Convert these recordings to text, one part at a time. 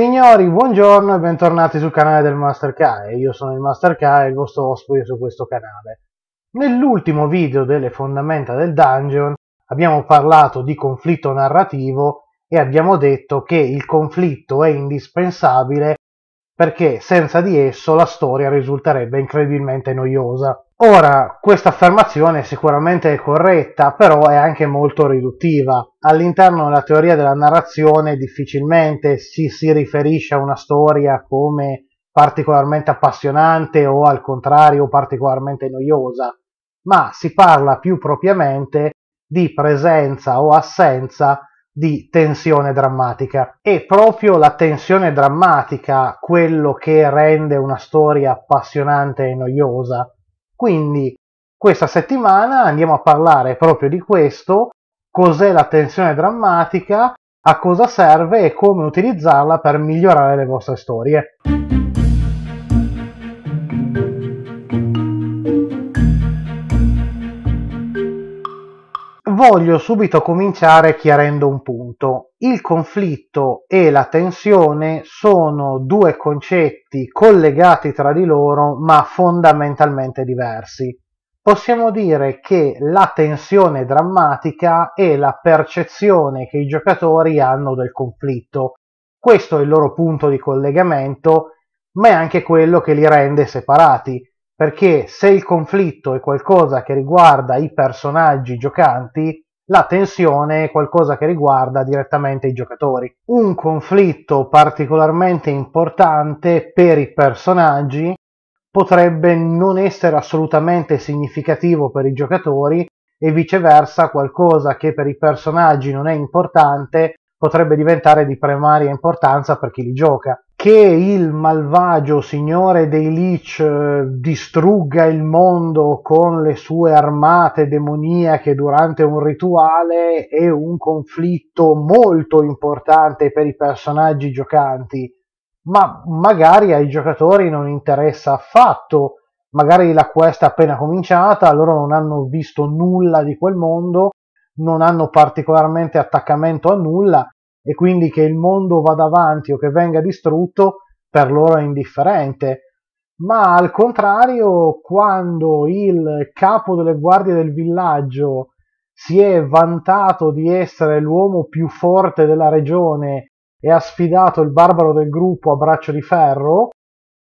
Signori, buongiorno e bentornati sul canale del Master K. Io sono il Master K e il vostro ospite su questo canale. Nell'ultimo video delle fondamenta del dungeon abbiamo parlato di conflitto narrativo e abbiamo detto che il conflitto è indispensabile perché senza di esso la storia risulterebbe incredibilmente noiosa. Ora, questa affermazione sicuramente è corretta, però è anche molto riduttiva. All'interno della teoria della narrazione difficilmente si, si riferisce a una storia come particolarmente appassionante o al contrario particolarmente noiosa, ma si parla più propriamente di presenza o assenza di tensione drammatica. E proprio la tensione drammatica quello che rende una storia appassionante e noiosa. Quindi questa settimana andiamo a parlare proprio di questo, cos'è la tensione drammatica, a cosa serve e come utilizzarla per migliorare le vostre storie. Voglio subito cominciare chiarendo un punto. Il conflitto e la tensione sono due concetti collegati tra di loro ma fondamentalmente diversi. Possiamo dire che la tensione drammatica è la percezione che i giocatori hanno del conflitto. Questo è il loro punto di collegamento, ma è anche quello che li rende separati perché se il conflitto è qualcosa che riguarda i personaggi giocanti, la tensione è qualcosa che riguarda direttamente i giocatori. Un conflitto particolarmente importante per i personaggi potrebbe non essere assolutamente significativo per i giocatori e viceversa qualcosa che per i personaggi non è importante potrebbe diventare di primaria importanza per chi li gioca. Che il malvagio signore dei Leech eh, distrugga il mondo con le sue armate demoniache durante un rituale è un conflitto molto importante per i personaggi giocanti, ma magari ai giocatori non interessa affatto magari la quest è appena cominciata, loro non hanno visto nulla di quel mondo non hanno particolarmente attaccamento a nulla e quindi che il mondo vada avanti o che venga distrutto per loro è indifferente. Ma al contrario, quando il capo delle guardie del villaggio si è vantato di essere l'uomo più forte della regione e ha sfidato il barbaro del gruppo a braccio di ferro,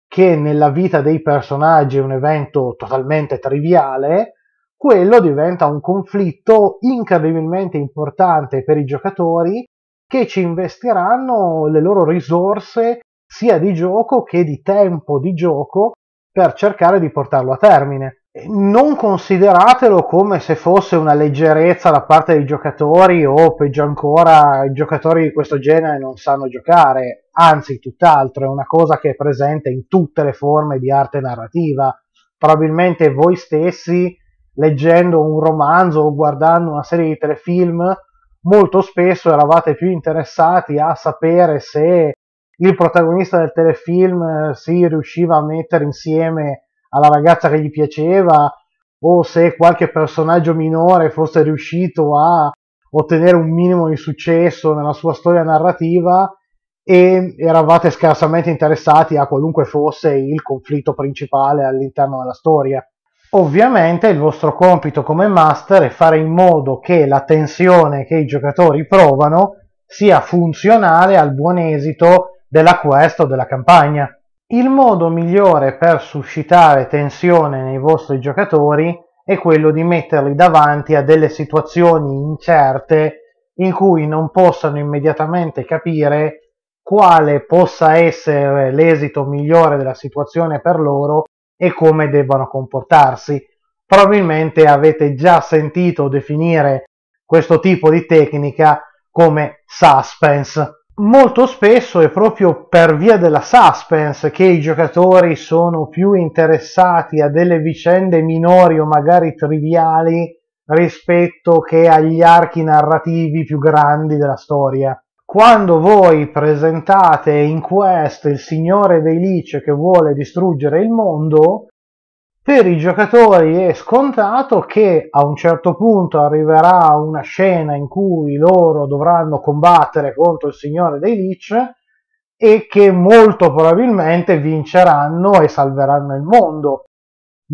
che nella vita dei personaggi è un evento totalmente triviale, quello diventa un conflitto incredibilmente importante per i giocatori che ci investiranno le loro risorse sia di gioco che di tempo di gioco per cercare di portarlo a termine. Non consideratelo come se fosse una leggerezza da parte dei giocatori o peggio ancora i giocatori di questo genere non sanno giocare, anzi tutt'altro, è una cosa che è presente in tutte le forme di arte narrativa. Probabilmente voi stessi leggendo un romanzo o guardando una serie di telefilm, molto spesso eravate più interessati a sapere se il protagonista del telefilm eh, si riusciva a mettere insieme alla ragazza che gli piaceva o se qualche personaggio minore fosse riuscito a ottenere un minimo di successo nella sua storia narrativa e eravate scarsamente interessati a qualunque fosse il conflitto principale all'interno della storia. Ovviamente il vostro compito come master è fare in modo che la tensione che i giocatori provano sia funzionale al buon esito della quest o della campagna. Il modo migliore per suscitare tensione nei vostri giocatori è quello di metterli davanti a delle situazioni incerte in cui non possano immediatamente capire quale possa essere l'esito migliore della situazione per loro e come debbano comportarsi. Probabilmente avete già sentito definire questo tipo di tecnica come suspense. Molto spesso è proprio per via della suspense che i giocatori sono più interessati a delle vicende minori o magari triviali rispetto che agli archi narrativi più grandi della storia quando voi presentate in quest il signore dei lice che vuole distruggere il mondo, per i giocatori è scontato che a un certo punto arriverà una scena in cui loro dovranno combattere contro il signore dei lich e che molto probabilmente vinceranno e salveranno il mondo.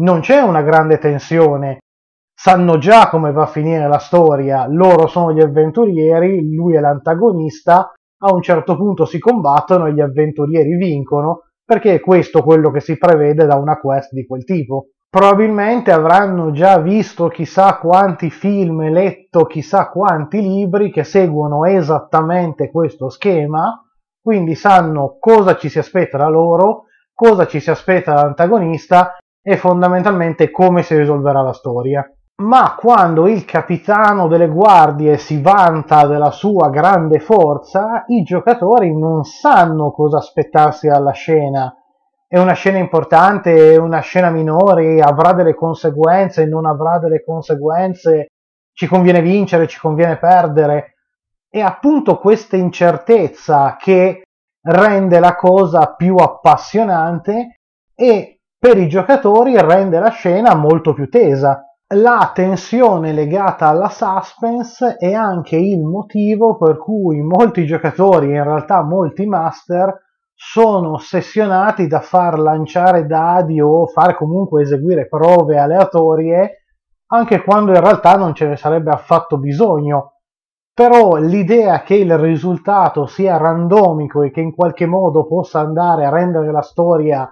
Non c'è una grande tensione sanno già come va a finire la storia, loro sono gli avventurieri, lui è l'antagonista, a un certo punto si combattono e gli avventurieri vincono, perché è questo quello che si prevede da una quest di quel tipo. Probabilmente avranno già visto chissà quanti film, letto chissà quanti libri che seguono esattamente questo schema, quindi sanno cosa ci si aspetta da loro, cosa ci si aspetta dall'antagonista e fondamentalmente come si risolverà la storia ma quando il capitano delle guardie si vanta della sua grande forza, i giocatori non sanno cosa aspettarsi dalla scena. È una scena importante, è una scena minore, avrà delle conseguenze, non avrà delle conseguenze, ci conviene vincere, ci conviene perdere. È appunto questa incertezza che rende la cosa più appassionante e per i giocatori rende la scena molto più tesa la tensione legata alla suspense è anche il motivo per cui molti giocatori, in realtà molti master, sono ossessionati da far lanciare dadi o far comunque eseguire prove aleatorie, anche quando in realtà non ce ne sarebbe affatto bisogno. Però l'idea che il risultato sia randomico e che in qualche modo possa andare a rendere la storia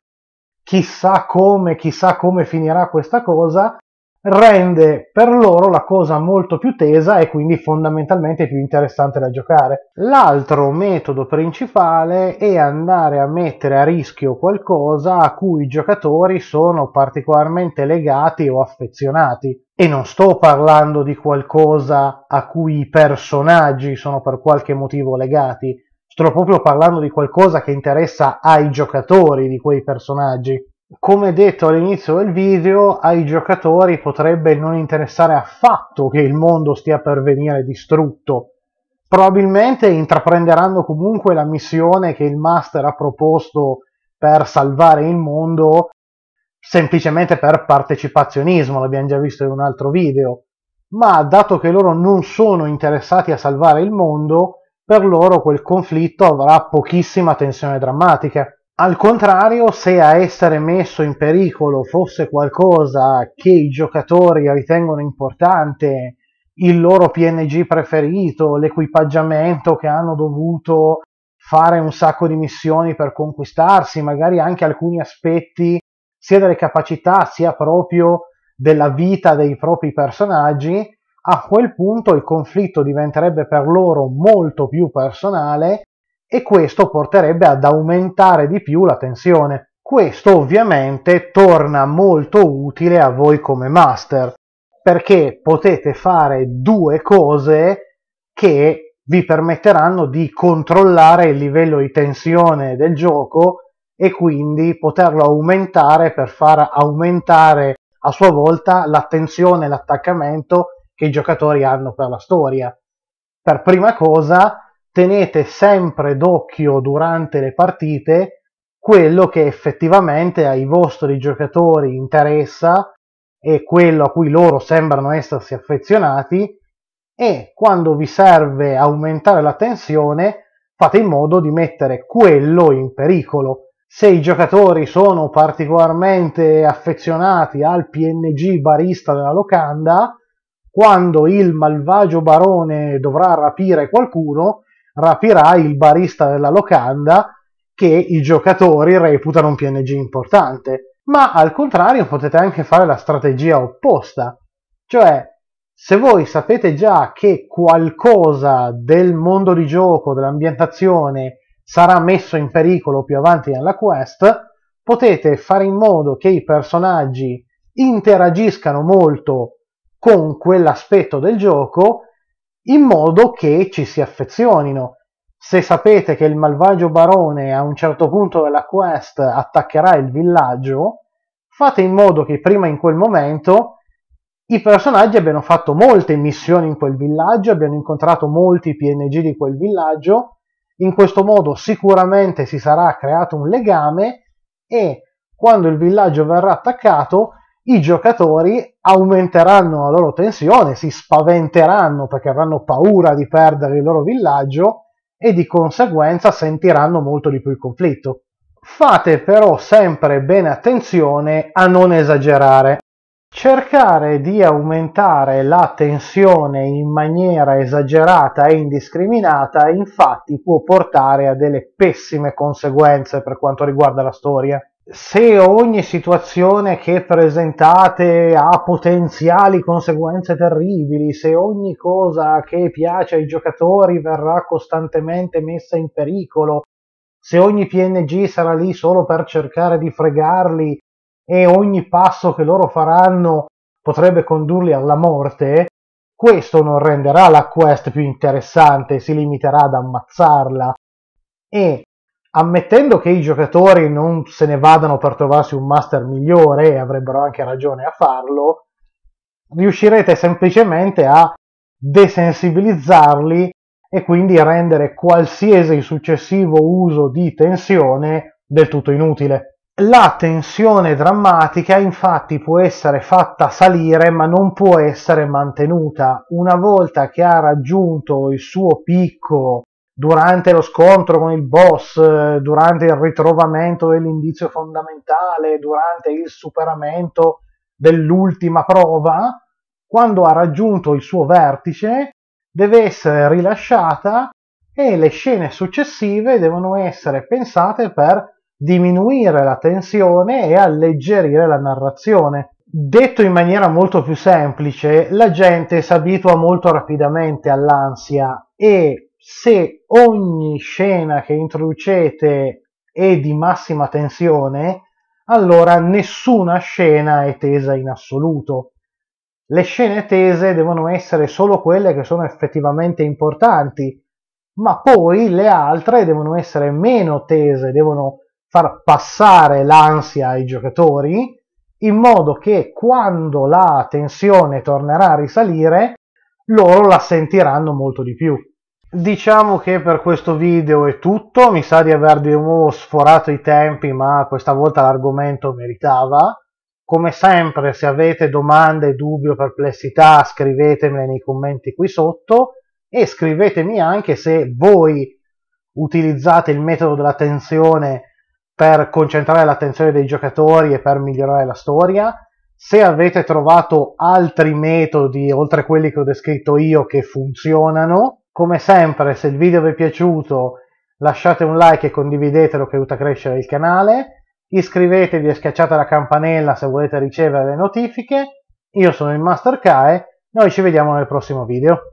chissà come, chissà come finirà questa cosa, rende per loro la cosa molto più tesa e quindi fondamentalmente più interessante da giocare. L'altro metodo principale è andare a mettere a rischio qualcosa a cui i giocatori sono particolarmente legati o affezionati. E non sto parlando di qualcosa a cui i personaggi sono per qualche motivo legati, sto proprio parlando di qualcosa che interessa ai giocatori di quei personaggi come detto all'inizio del video, ai giocatori potrebbe non interessare affatto che il mondo stia per venire distrutto. Probabilmente intraprenderanno comunque la missione che il Master ha proposto per salvare il mondo semplicemente per partecipazionismo, l'abbiamo già visto in un altro video. Ma dato che loro non sono interessati a salvare il mondo, per loro quel conflitto avrà pochissima tensione drammatica al contrario, se a essere messo in pericolo fosse qualcosa che i giocatori ritengono importante, il loro PNG preferito, l'equipaggiamento che hanno dovuto fare un sacco di missioni per conquistarsi, magari anche alcuni aspetti sia delle capacità sia proprio della vita dei propri personaggi, a quel punto il conflitto diventerebbe per loro molto più personale e questo porterebbe ad aumentare di più la tensione. Questo ovviamente torna molto utile a voi come master perché potete fare due cose che vi permetteranno di controllare il livello di tensione del gioco e quindi poterlo aumentare per far aumentare a sua volta l'attenzione e l'attaccamento che i giocatori hanno per la storia. Per prima cosa tenete sempre d'occhio durante le partite quello che effettivamente ai vostri giocatori interessa e quello a cui loro sembrano essersi affezionati e quando vi serve aumentare la tensione fate in modo di mettere quello in pericolo. Se i giocatori sono particolarmente affezionati al PNG barista della locanda, quando il malvagio barone dovrà rapire qualcuno, rapirà il barista della locanda che i giocatori reputano un PNG importante. Ma al contrario potete anche fare la strategia opposta, cioè se voi sapete già che qualcosa del mondo di gioco, dell'ambientazione, sarà messo in pericolo più avanti nella quest, potete fare in modo che i personaggi interagiscano molto con quell'aspetto del gioco in modo che ci si affezionino. Se sapete che il malvagio barone a un certo punto della quest attaccherà il villaggio, fate in modo che prima in quel momento i personaggi abbiano fatto molte missioni in quel villaggio, abbiano incontrato molti PNG di quel villaggio, in questo modo sicuramente si sarà creato un legame e quando il villaggio verrà attaccato i giocatori aumenteranno la loro tensione, si spaventeranno perché avranno paura di perdere il loro villaggio e di conseguenza sentiranno molto di più il conflitto. Fate però sempre bene attenzione a non esagerare. Cercare di aumentare la tensione in maniera esagerata e indiscriminata infatti può portare a delle pessime conseguenze per quanto riguarda la storia se ogni situazione che presentate ha potenziali conseguenze terribili, se ogni cosa che piace ai giocatori verrà costantemente messa in pericolo, se ogni PNG sarà lì solo per cercare di fregarli e ogni passo che loro faranno potrebbe condurli alla morte, questo non renderà la quest più interessante, si limiterà ad ammazzarla. E ammettendo che i giocatori non se ne vadano per trovarsi un master migliore e avrebbero anche ragione a farlo, riuscirete semplicemente a desensibilizzarli e quindi rendere qualsiasi successivo uso di tensione del tutto inutile. La tensione drammatica infatti può essere fatta salire ma non può essere mantenuta. Una volta che ha raggiunto il suo picco durante lo scontro con il boss, eh, durante il ritrovamento dell'indizio fondamentale, durante il superamento dell'ultima prova, quando ha raggiunto il suo vertice, deve essere rilasciata e le scene successive devono essere pensate per diminuire la tensione e alleggerire la narrazione. Detto in maniera molto più semplice, la gente si abitua molto rapidamente all'ansia e se ogni scena che introducete è di massima tensione, allora nessuna scena è tesa in assoluto. Le scene tese devono essere solo quelle che sono effettivamente importanti, ma poi le altre devono essere meno tese, devono far passare l'ansia ai giocatori in modo che quando la tensione tornerà a risalire loro la sentiranno molto di più. Diciamo che per questo video è tutto, mi sa di aver di nuovo diciamo, sforato i tempi ma questa volta l'argomento meritava. Come sempre se avete domande, dubbi o perplessità scrivetemele nei commenti qui sotto e scrivetemi anche se voi utilizzate il metodo della tensione per concentrare l'attenzione dei giocatori e per migliorare la storia. Se avete trovato altri metodi oltre a quelli che ho descritto io che funzionano come sempre, se il video vi è piaciuto, lasciate un like e condividetelo che aiuta a crescere il canale. Iscrivetevi e schiacciate la campanella se volete ricevere le notifiche. Io sono il Master Kae, noi ci vediamo nel prossimo video.